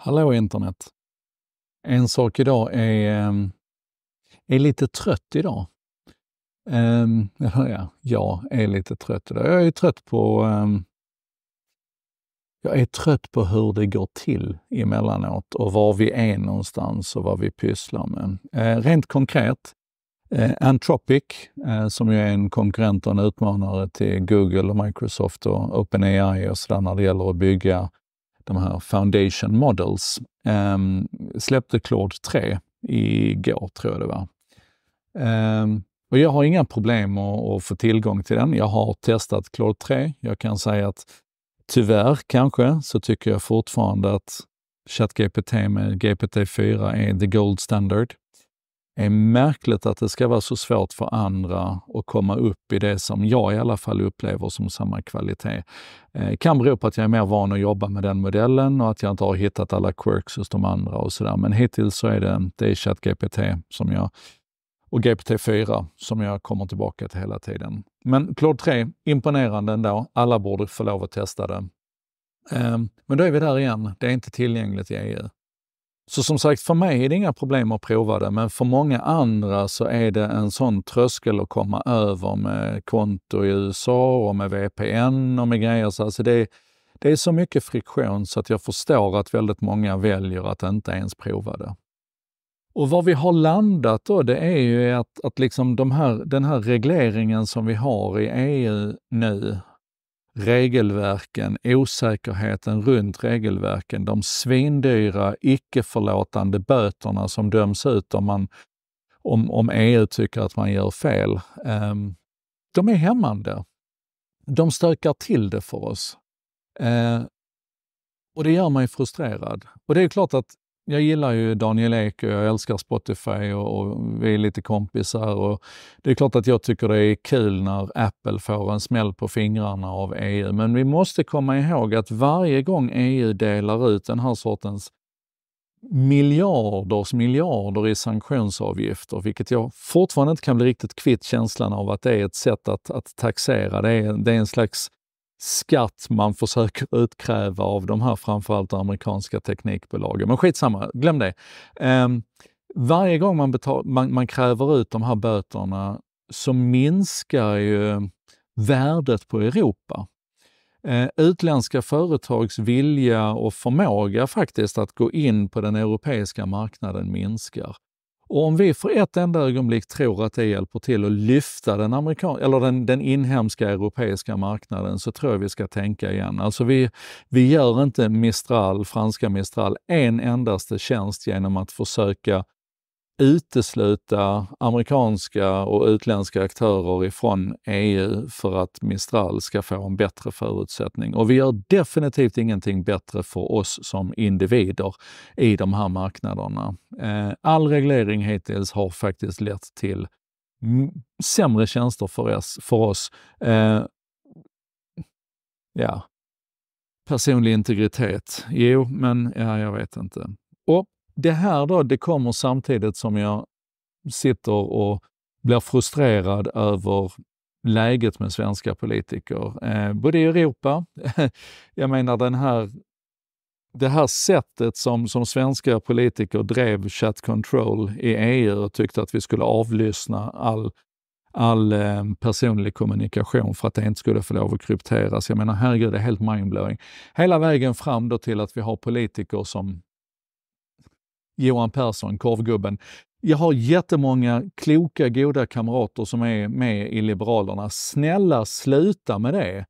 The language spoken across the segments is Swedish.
Hallå internet! En sak idag är, ehm, är lite trött idag. Ehm, ja, jag är lite trött idag. Jag är trött på ehm, jag är trött på hur det går till emellanåt och var vi är någonstans och vad vi pysslar med. Uh, rent konkret, uh, Anthropic, uh, som ju är en konkurrent och en utmanare till Google och Microsoft och OpenAI och sådär när det gäller att bygga de här Foundation Models, um, släppte Claude 3 igår, tror jag det var. Um, och jag har inga problem att, att, få tillgång till den. Jag har testat Claude 3. Jag kan säga att tyvärr kanske så tycker jag fortfarande att ChatGPT med GPT-4 är the gold standard är märkligt att det ska vara så svårt för andra att komma upp i det som jag i alla fall upplever som samma kvalitet. Eh, kan bero på att jag är mer van att jobba med den modellen och att jag inte har hittat alla quirks hos de andra och sådär. Men hittills så är det, det är ChatGPT som jag och GPT-4 som jag kommer tillbaka till hela tiden. Men Claude 3, imponerande ändå. Alla borde få lov att testa det. Eh, men då är vi där igen. Det är inte tillgängligt i EU. Så som sagt, för mig är det inga problem att prova det, men för många andra så är det en sån tröskel att komma över med konto i USA och med VPN och med grejer. Så alltså det, det är så mycket friktion så att jag förstår att väldigt många väljer att inte ens prova det. Och var vi har landat då, det är ju att, att liksom de här, den här regleringen som vi har i EU nu regelverken, osäkerheten runt regelverken, de svindyra, icke-förlåtande böterna som döms ut om, man, om, om EU tycker att man gör fel. Um, de är hämmande. De stökar till det för oss. Uh, och det gör mig frustrerad. Och det är klart att jag gillar ju Daniel Ek och jag älskar Spotify och, och, vi är lite kompisar. Och det är klart att jag tycker det är kul när Apple får en smäll på fingrarna av EU. Men vi måste komma ihåg att varje gång EU delar ut den här sortens miljarders miljarder i sanktionsavgifter, vilket jag fortfarande inte kan bli riktigt kvitt känslan av att det är ett sätt att, att taxera. Det är, det är en slags skatt man försöker utkräva av de här framförallt amerikanska teknikbolagen. Men skitsamma, glöm det. Um, varje gång man, betal, man, man kräver ut de här böterna så minskar ju värdet på Europa. Eh, utländska företags vilja och förmåga faktiskt att gå in på den europeiska marknaden minskar. Och om vi för ett enda ögonblick tror att det hjälper till att lyfta den, amerikan eller den, den inhemska europeiska marknaden så tror jag vi ska tänka igen. Alltså vi, vi gör inte Mistral, franska Mistral, en endaste tjänst genom att försöka utesluta amerikanska och utländska aktörer ifrån EU för att Mistral ska få en bättre förutsättning. Och vi gör definitivt ingenting bättre för oss som individer i de här marknaderna. Eh, all reglering hittills har faktiskt lett till sämre tjänster för oss. Eh, ja, personlig integritet. Jo, men ja, jag vet inte det här då, det kommer samtidigt som jag sitter och blir frustrerad över läget med svenska politiker, eh, både i Europa, jag menar den här, det här sättet som, som svenska politiker drev chat control i EU och tyckte att vi skulle avlyssna all, all eh, personlig kommunikation för att det inte skulle få lov att krypteras. Jag menar herregud, det är helt mindblowing. Hela vägen fram då till att vi har politiker som Johan Persson, korvgubben. Jag har jättemånga kloka, goda kamrater som är med i Liberalerna. Snälla sluta med det!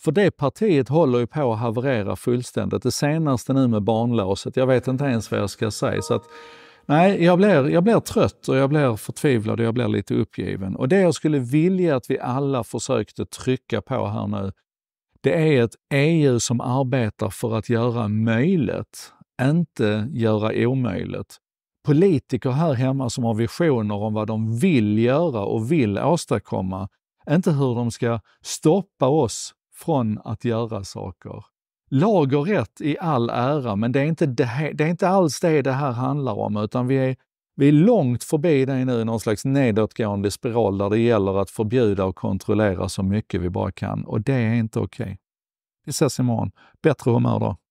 För det partiet håller ju på att haverera fullständigt. Det senaste nu med barnlåset. Jag vet inte ens vad jag ska säga. Så att, nej, jag blir, jag blir trött och jag blir förtvivlad och jag blir lite uppgiven. Och det jag skulle vilja att vi alla försökte trycka på här nu, det är ett EU som arbetar för att göra möjligt inte göra omöjligt. Politiker här hemma som har visioner om vad de vill göra och vill åstadkomma, inte hur de ska stoppa oss från att göra saker. Lag och rätt i all ära, men det är inte, det, det är inte alls det det här handlar om, utan vi är, vi är långt förbi det nu i någon slags nedåtgående spiral där det gäller att förbjuda och kontrollera så mycket vi bara kan. Och det är inte okej. Okay. Vi ses imorgon. Bättre humör då.